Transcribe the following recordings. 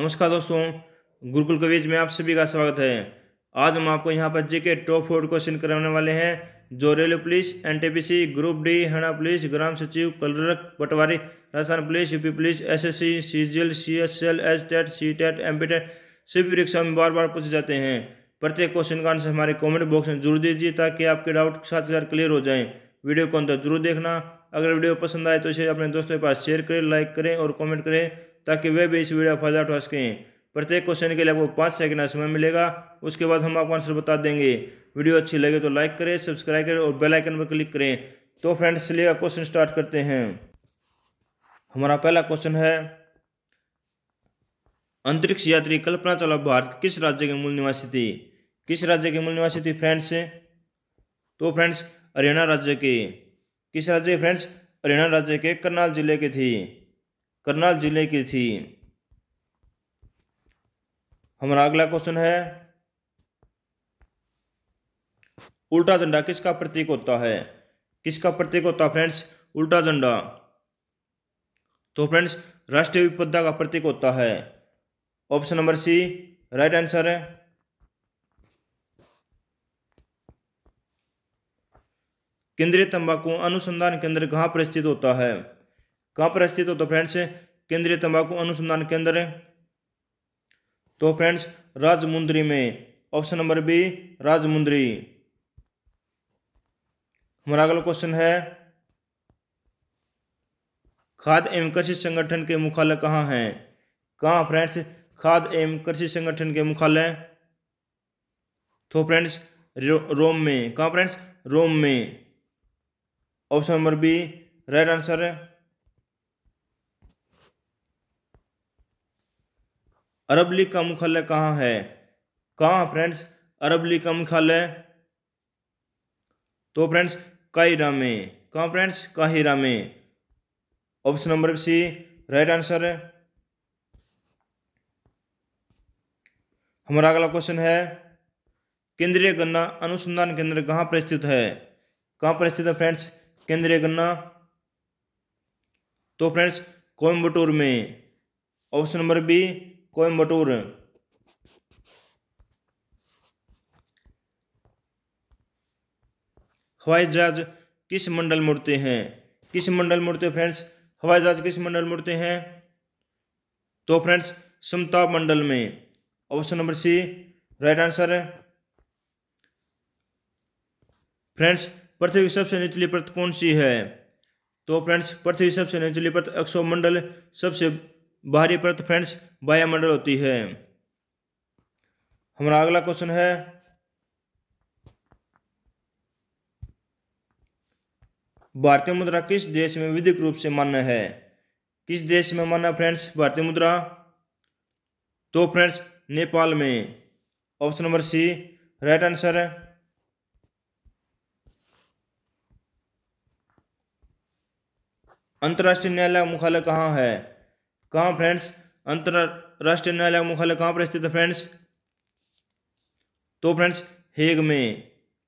नमस्कार दोस्तों गुरुकुल कवीज में आप सभी का स्वागत है आज हम आपको यहाँ पर जी के टॉप फोर क्वेश्चन कराने वाले हैं जो railway police NTPC group D Haryana police ग्राम सचिव कलरक पटवारी Rajasthan police UP police SSC CGL CSL S TET C TET M TET सभी परीक्षाओं में बार बार पूछे जाते हैं प्रत्येक क्वेश्चन का आंसर हमारे कॉमेंट बॉक्स में जरूर दीजिए ताकि आपके डाउट साथ ही साथ क्लियर हो जाए वीडियो को अंतर जरूर देखना अगर वीडियो पसंद आए तो इसे अपने दोस्तों के पास शेयर करें लाइक करें और कमेंट करें ताकि वे भी इस वीडियो का फायदा उठा सकें प्रत्येक क्वेश्चन के लिए आपको पाँच सेकंड का समय मिलेगा उसके बाद हम आपको आंसर बता देंगे वीडियो अच्छी लगे तो लाइक करें सब्सक्राइब करें और बेल आइकन पर क्लिक करें तो फ्रेंड्स चलिए क्वेश्चन स्टार्ट करते हैं हमारा पहला क्वेश्चन है अंतरिक्ष यात्री कल्पना चावला भारत किस राज्य की मूल निवासी थी किस राज्य की मूल निवासी थी फ्रेंड्स तो फ्रेंड्स हरियाणा राज्य के किस राज्य के फ्रेंड्स हरियाणा राज्य के करनाल जिले के थी करनाल जिले की थी हमारा अगला क्वेश्चन है उल्टा झंडा किसका प्रतीक होता है किसका प्रतीक होता है फ्रेंड्स उल्टा झंडा तो फ्रेंड्स राष्ट्रीय विपदा का प्रतीक होता है option number C right answer है केंद्रीय तंबाकू अनुसंधान केंद्र कहां पर स्थित होता है कहां पर स्थित हो तो फ्रेंड्स केंद्रीय तंबाकू अनुसंधान केंद्र तो फ्रेंड्स राजमुंद्री में ऑप्शन नंबर बी राजमुंद्री हमारा अगला क्वेश्चन है खाद्य एवं कृषि संगठन के मुख्यालय कहाँ हैं कहाँ फ्रेंड्स खाद्य एवं कृषि संगठन के मुख्यालय तो फ्रेंड्स रोम में कहाँ फ्रेंड्स रोम में option number B right answer है अरब लीग का मुख्यालय कहाँ है कहाँ फ्रेंड्स अरब लीग का मुख्यालय तो फ्रेंड्स काहिरा में कहाँ फ्रेंड्स काहिरा में option number C right answer है हमारा अगला क्वेश्चन है केंद्रीय गन्ना अनुसंधान केंद्र कहाँ पर स्थित है कहाँ पर स्थित है फ्रेंड्स केंद्रीय गन्ना तो फ्रेंड्स कोयम्बटूर में ऑप्शन नंबर बी कोयम्बटूर हवाई जहाज किस मंडल मुड़ते हैं किस मंडल मुड़ते हैं फ्रेंड्स हवाई जहाज किस मंडल में हैं तो फ्रेंड्स समताप मंडल में option number C right answer है फ्रेंड्स पृथ्वी की सबसे निचली परत कौन सी है तो फ्रेंड्स पृथ्वी सबसे निचली परत मंडल सबसे बाहरी परत फ्रेंड्स वायुमंडल होती है हमारा अगला क्वेश्चन है भारतीय मुद्रा किस देश में विधिक रूप से मान्य है किस देश में मान्य फ्रेंड्स भारतीय मुद्रा तो फ्रेंड्स नेपाल में option number C right answer है अंतर्राष्ट्रीय न्यायालय मुख्यालय कहाँ है कहाँ फ्रेंड्स अंतर्राष्ट्रीय न्यायालय का मुख्यालय कहाँ पर स्थित है फ्रेंड्स तो फ्रेंड्स हेग में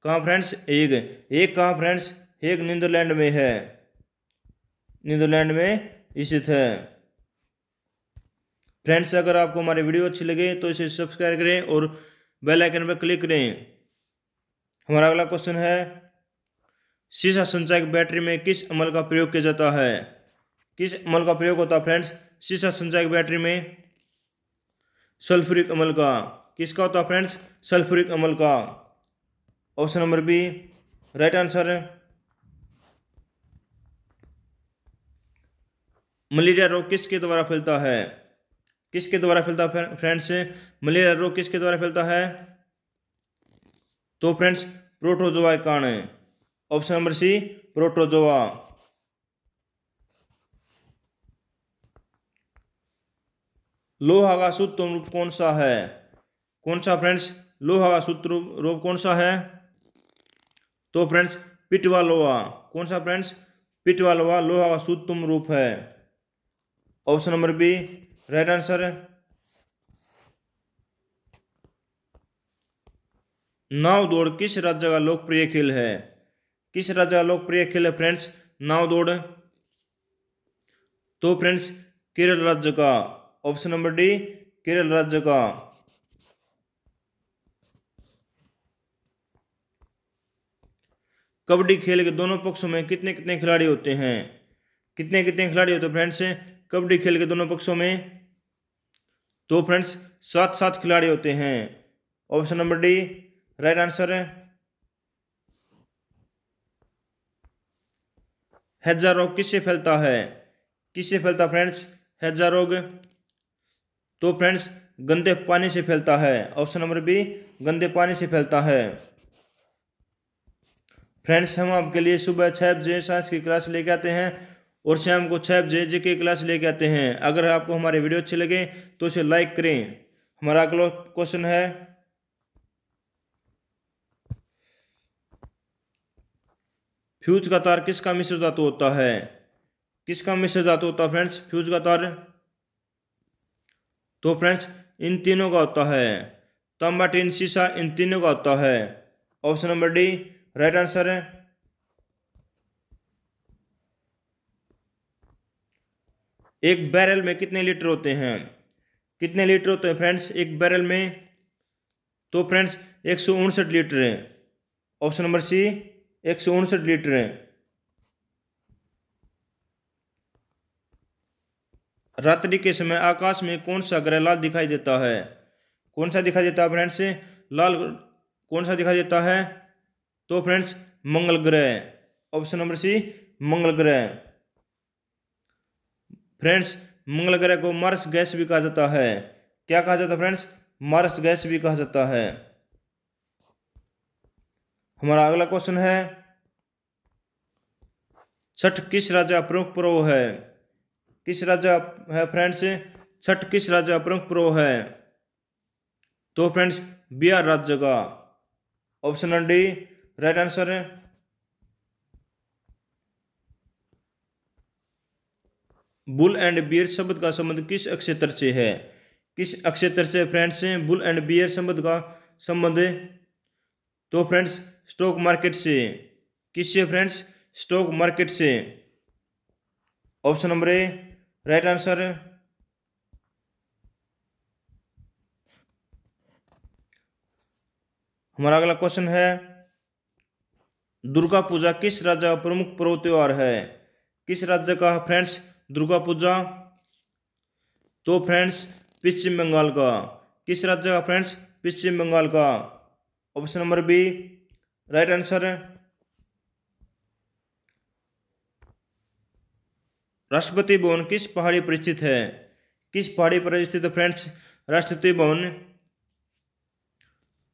कहाँ फ्रेंड्स हेग एक कहाँ फ्रेंड्स हेग नीदरलैंड में है नीदरलैंड में स्थित है फ्रेंड्स अगर आपको हमारी वीडियो अच्छी लगे तो इसे सब्सक्राइब करें और बेल आइकन पर क्लिक करें हमारा अगला क्वेश्चन है शीशा संचायक बैटरी में किस अमल का प्रयोग किया जाता है किस अमल का प्रयोग होता है फ्रेंड्स शीशा संजायक बैटरी में सल्फ्यूरिक अमल का किसका होता है फ्रेंड्स सल्फ्यूरिक अमल का option number B right answer malaria रोग किसके द्वारा फैलता है किसके द्वारा फैलता है फ्रेंड्स मलेरिया रोग किसके द्वारा फैलता है तो फ्रेंड्स प्रोटोजोआ कण ऑप्शन नंबर सी प्रोटोजोआ लोहा का शुद्ध रूप कौन सा है कौन सा फ्रेंड्स लोहा का शुद्ध रूप कौन सा है तो फ्रेंड्स पिटवा लोहा कौन सा फ्रेंड्स पिटवा लोहा लोहा का शुद्ध रूप है option number B right answer नाव दौड़ किस राज्य का लोकप्रिय खेल है किस राज्य का लोकप्रिय खेल है फ्रेंड्स नाव दौड़ तो फ्रेंड्स केरल राज्य का ऑप्शन नंबर डी केरल राज्य का कबड्डी खेल के दोनों पक्षों में कितने कितने खिलाड़ी होते हैं कितने कितने खिलाड़ी होते हैं फ्रेंड्स कबड्डी खेल के दोनों पक्षों में तो फ्रेंड्स सात सात खिलाड़ी होते हैं option number D right answer है हैजा रोग किससे फैलता है किससे फैलता फ्रेंड्स हैजा रोग तो फ्रेंड्स गंदे पानी से फैलता है ऑप्शन नंबर बी गंदे पानी से फैलता है फ्रेंड्स हम आपके लिए सुबह छः बजे साइंस की क्लास लेके आते हैं और शाम को छः बजे जे की क्लास लेके आते हैं अगर आपको हमारे वीडियो अच्छे लगे तो इसे लाइक करें हमारा अगला क्वेश्चन है फ्यूज का तार किसका मिश्र धातु होता है किसका मिश्र धातु होता है फ्रेंड्स फ्यूज का तार तो फ्रेंड्स इन तीनों का होता है तांबा टीन शीशा इन तीनों का होता है option number D right answer है एक बैरल में कितने लीटर होते हैं कितने लीटर होते हैं फ्रेंड्स एक बैरल में तो फ्रेंड्स एक लीटर है ऑप्शन नंबर सी एक लीटर है रात्रि के समय आकाश में कौन सा ग्रह लाल दिखाई देता है कौन सा दिखाई देता है फ्रेंड्स लाल कौन सा दिखाई देता है तो फ्रेंड्स मंगल ग्रह ऑप्शन नंबर सी मंगल ग्रह फ्रेंड्स मंगल ग्रह को मार्स गैस भी कहा जाता है क्या कहा जाता है फ्रेंड्स मार्स गैस भी कहा जाता है हमारा अगला क्वेश्चन है छठ किस राजा प्रमुख प्रो है किस राज्य है फ्रेंड्स छठ किस राज्य का प्रमुख पर्व है तो फ्रेंड्स बिहार राज्य का ऑप्शन डी राइट आंसर है बुल एंड बियर शब्द का संबंध किस अक्षेत्र से है किस अक्षेत्र से फ्रेंड्स बुल एंड बियर शब्द का संबंध तो फ्रेंड्स स्टॉक मार्केट से से फ्रेंड्स स्टॉक मार्केट से option number A right answer हमारा अगला क्वेश्चन है दुर्गा पूजा किस राज्य का प्रमुख पर्व त्योहार है किस राज्य का फ्रेंड्स दुर्गा पूजा तो फ्रेंड्स पश्चिम बंगाल का किस राज्य का फ्रेंड्स पश्चिम बंगाल का option number B right answer है राष्ट्रपति भवन किस पहाड़ी पर स्थित है किस पहाड़ी पर स्थित फ्रेंड्स राष्ट्रपति भवन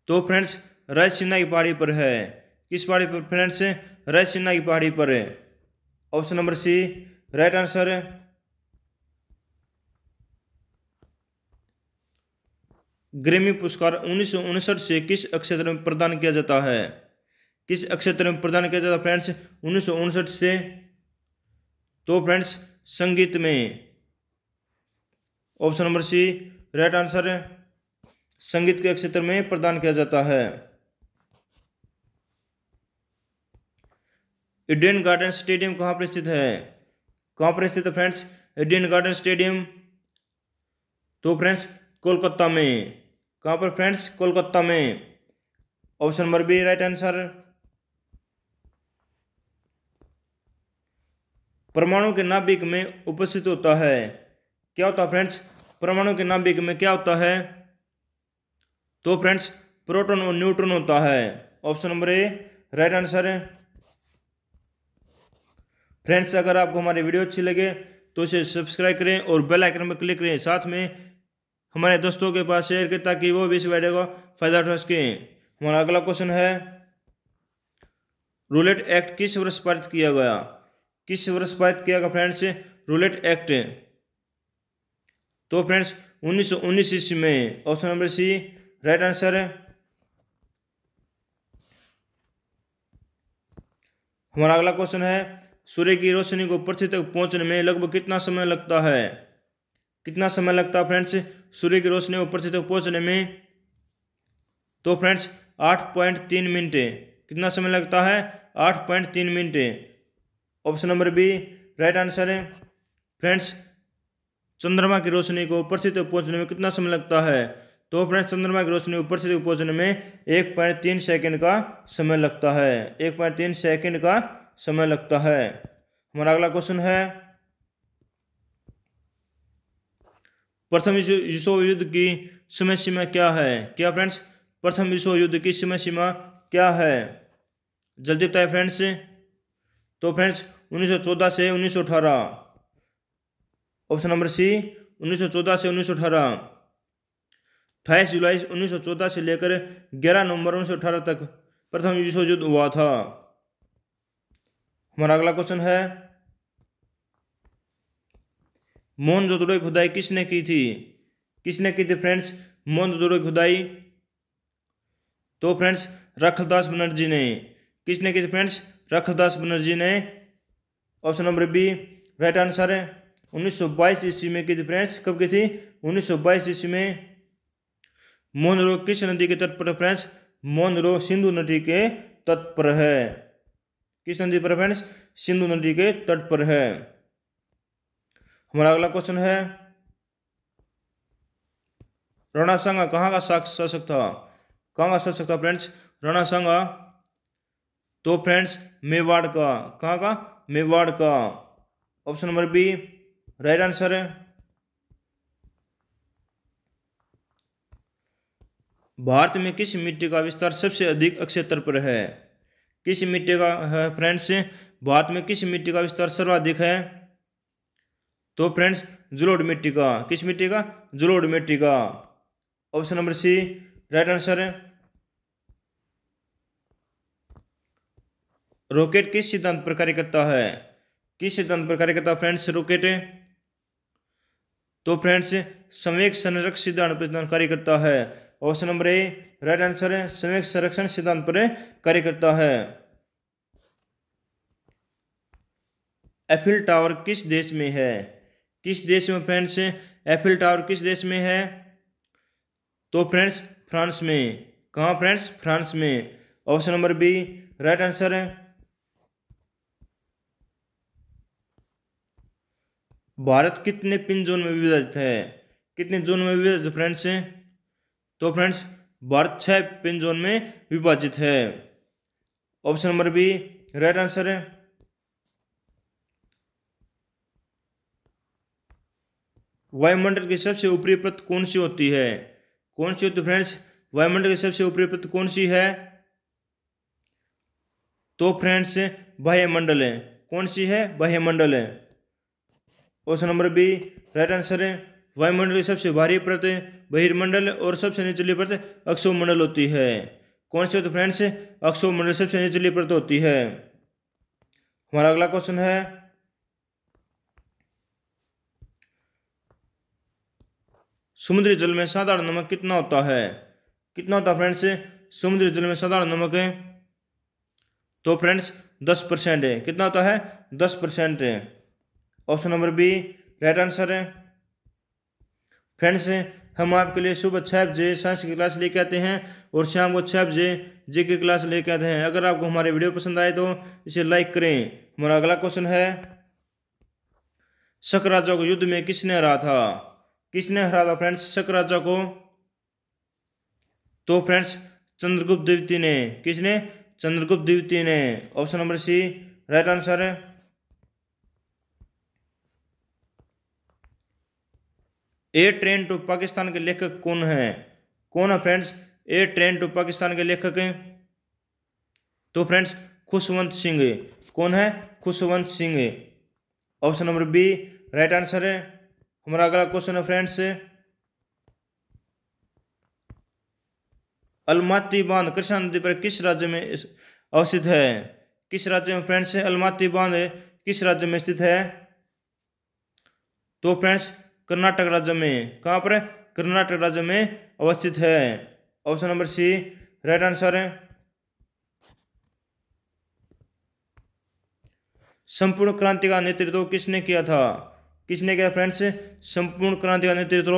तो फ्रेंड्स रायसेना की पहाड़ी पर है किस पहाड़ी पर फ्रेंड्स रायसेना की पहाड़ी पर option number C right answer Grammy पुरस्कार उन्नीस से किस अक्षेत्र में प्रदान किया जाता है किस अक्षेत्र में प्रदान किया जाता है फ्रेंड्स उन्नीस से तो फ्रेंड्स संगीत में option number C right answer संगीत के क्षेत्र में प्रदान किया जाता है इंडियन गार्डन स्टेडियम कहां पर स्थित है कहां पर स्थित है फ्रेंड्स इंडियन गार्डन स्टेडियम तो फ्रेंड्स कोलकाता में कहां पर फ्रेंड्स कोलकाता में option number B right answer परमाणु के नाभिक में उपस्थित होता है क्या होता है फ्रेंड्स परमाणु के नाभिक में क्या होता है तो फ्रेंड्स प्रोटॉन और न्यूट्रॉन होता है option number A right answer है फ्रेंड्स अगर आपको हमारी वीडियो अच्छी लगे तो इसे सब्सक्राइब करें और बेल आइकन पर क्लिक करें साथ में हमारे दोस्तों के पास शेयर करें ताकि वो भी इस वीडियो का फायदा उठा सकें हमारा अगला क्वेश्चन है रूलेट एक्ट किस वर्ष पारित किया गया किस वर्ष पारित किया गया फ्रेंड्स रूलेट एक्ट तो फ्रेंड्स 1919 ईस्वी में option number C right answer है हमारा अगला क्वेश्चन है सूर्य की रोशनी को पृथ्वी तक पहुंचने में लगभग कितना समय लगता है कितना समय लगता है फ्रेंड्स सूर्य की रोशनी को पृथ्वी तक पहुंचने में तो फ्रेंड्स आठ पॉइंट तीन मिनट कितना समय लगता है आठ पॉइंट तीन minute option number B right answer है फ्रेंड्स चंद्रमा की रोशनी को ऊपर से तक तो पहुंचने में कितना समय लगता है तो फ्रेंड्स चंद्रमा की रोशनी ऊपर से तक तो पहुंचने में एक पॉइंट तीन सेकेंड का समय लगता है एक पॉइंट तीन सेकेंड का समय लगता है हमारा अगला क्वेश्चन है प्रथम विश्व युद्ध की समय सीमा क्या है क्या फ्रेंड्स प्रथम विश्व युद्ध की समय सीमा क्या है जल्दी बताए फ्रेंड्स तो फ्रेंड्स 1914 से 1918 ऑप्शन नंबर सी 1914 से 1918 अट्ठाईस जुलाई 1914 से लेकर 11 नवंबर 1918 तक प्रथम विश्व युद्ध हुआ था हमारा अगला क्वेश्चन है मोहन जोदड़ो खुदाई किसने की थी किसने की थी फ्रेंड्स मोहन जोदड़ो खुदाई तो फ्रेंड्स रखलदास बनर्जी ने किसने की थी फ्रेंड्स रखलदास बनर्जी ने option number B right answer है 1922 सौ ईस्वी में की थी फ्रेंड्स कब की थी 1922 सौ ईस्वी में मोनरो किस नदी के तट पर फ्रेंड्स मोनरो सिंधु नदी के तट पर है किस नदी पर फ्रेंड्स सिंधु नदी के तट पर है हमारा अगला क्वेश्चन है राणा संघ कहाँ का शासक था कहाँ का शासक था फ्रेंड्स राणा संघ तो फ्रेंड्स मेवाड़ का कहाँ का मेवाड़ का option number B right answer है भारत में किस मिट्टी का विस्तार सबसे अधिक अक्षेत्र पर है किस मिट्टी का है फ्रेंड्स भारत में किस मिट्टी का विस्तार सर्वाधिक है तो फ्रेंड्स जुलोड मिट्टी का किस मिट्टी का जुलोड मिट्टी का option number C right answer है रॉकेट किस सिद्धांत पर कार्य करता है किस सिद्धांत पर कार्य करता है फ्रेंड्स रॉकेट तो फ्रेंड्स समय संरक्षण सिद्धांत पर कार्य करता है option number A right answer है संवेक संरक्षण सिद्धांत पर कार्य करता है एफिल टावर किस देश में है किस देश में फ्रेंड्स एफिल टावर किस देश में है तो फ्रेंड्स फ्रांस में कहा फ्रेंड्स फ्रांस में option number B right answer है भारत कितने पिन जोन में विभाजित है कितने जोन में विभाजित फ्रेंड्स तो फ्रेंड्स भारत छः पिन जोन में विभाजित है option number B right answer है वायुमंडल की सबसे ऊपरी परत कौन सी होती है कौन सी होती है फ्रेंड्स वायुमंडल की सबसे ऊपरी परत कौन सी है तो फ्रेंड्स बाह्यमंडल है कौन सी है बाह्यमंडल है option number B right answer है वायुमंडल की सबसे भारी परत बहिर्मंडल और सबसे निचली परत अक्षोमंडल होती है कौन सी होती फ्रेंड्स अक्षोमंडल सबसे निचली परत होती है हमारा अगला क्वेश्चन है समुद्री जल में साधारण नमक कितना होता है कितना होता है फ्रेंड्स समुद्री जल में साधारण नमक है तो फ्रेंड्स दस परसेंट है कितना होता है दस परसेंट है option number B right answer है फ्रेंड्स हम आपके लिए सुबह छः बजे साइंस की क्लास लेके आते हैं और शाम को छः बजे जे की क्लास लेके आते हैं अगर आपको हमारे वीडियो पसंद आए तो इसे लाइक करें हमारा अगला क्वेश्चन है शक राजा को युद्ध में किसने हरा था किसने हरा था फ्रेंड्स शक राजा को तो फ्रेंड्स चंद्रगुप्त द्वितीय ने किसने चंद्रगुप्त द्वितीय ने option number C right answer a ए ट्रेन टू पाकिस्तान के लेखक कौन है कौन है friends a train to Pakistan के लेखक हैं तो फ्रेंड्स खुशवंत सिंह कौन है Khushwant Singh option number B right answer है हमारा अगला क्वेश्चन है फ्रेंड्स अलमाती बांध कृष्णा नदी पर किस राज्य में अवस्थित है किस राज्य में फ्रेंड्स अलमाती बांध किस राज्य में स्थित है तो फ्रेंड्स कर्नाटक राज्य में कहाँ पर कर्नाटक राज्य में अवस्थित है option number C right answer है संपूर्ण क्रांति का नेतृत्व किसने किया था किसने किया फ्रेंड्स संपूर्ण क्रांति का नेतृत्व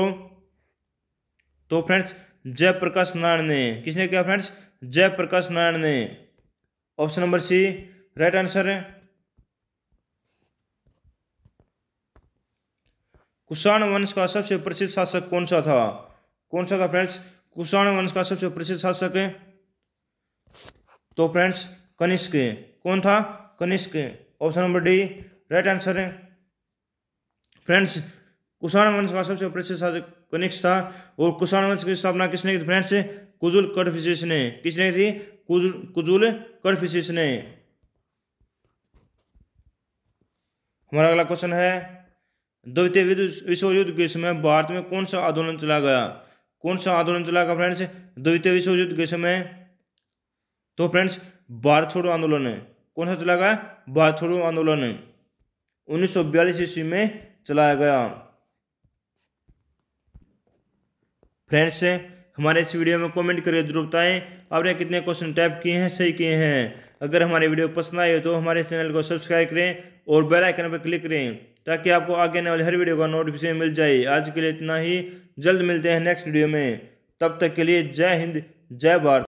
तो फ्रेंड्स जयप्रकाश नारायण ने किसने किया फ्रेंड्स जयप्रकाश नारायण ने option number C right answer है कुषाण वंश का सबसे प्रसिद्ध शासक कौन सा था कौन सा था फ्रेंड्स कुषाण वंश का सबसे प्रसिद्ध शासक तो फ्रेंड्स कनिष्क कौन था Kanishka option number D right answer है फ्रेंड्स कुषाण वंश का सबसे प्रसिद्ध शासक कनिष्क था और कुषाण वंश की स्थापना किसने की फ्रेंड्स कुजुल कडफिशिश ने किसने की थी कुजुल कडफिशिश ने हमारा अगला क्वेश्चन है द्वितीय विश्व युद्ध के समय भारत में कौन सा आंदोलन चला गया कौन सा आंदोलन चला गया फ्रेंड्स द्वितीय विश्व युद्ध के समय तो फ्रेंड्स भारत छोड़ो आंदोलन है कौन सा चला गया भारत छोड़ो आंदोलन उन्नीस सौ बयालीस ईस्वी में चलाया गया फ्रेंड्स हमारे इस वीडियो में कमेंट करके जरूर बताएं आपने कितने क्वेश्चन टाइप किए हैं सही किए हैं अगर हमारे वीडियो पसंद आए तो हमारे चैनल को सब्सक्राइब करें और बेल आइकन पर क्लिक करें ताकि आपको आगे आने वाली हर वीडियो का नोटिफिकेशन मिल जाए आज के लिए इतना ही जल्द मिलते हैं नेक्स्ट वीडियो में तब तक के लिए जय हिंद जय भारत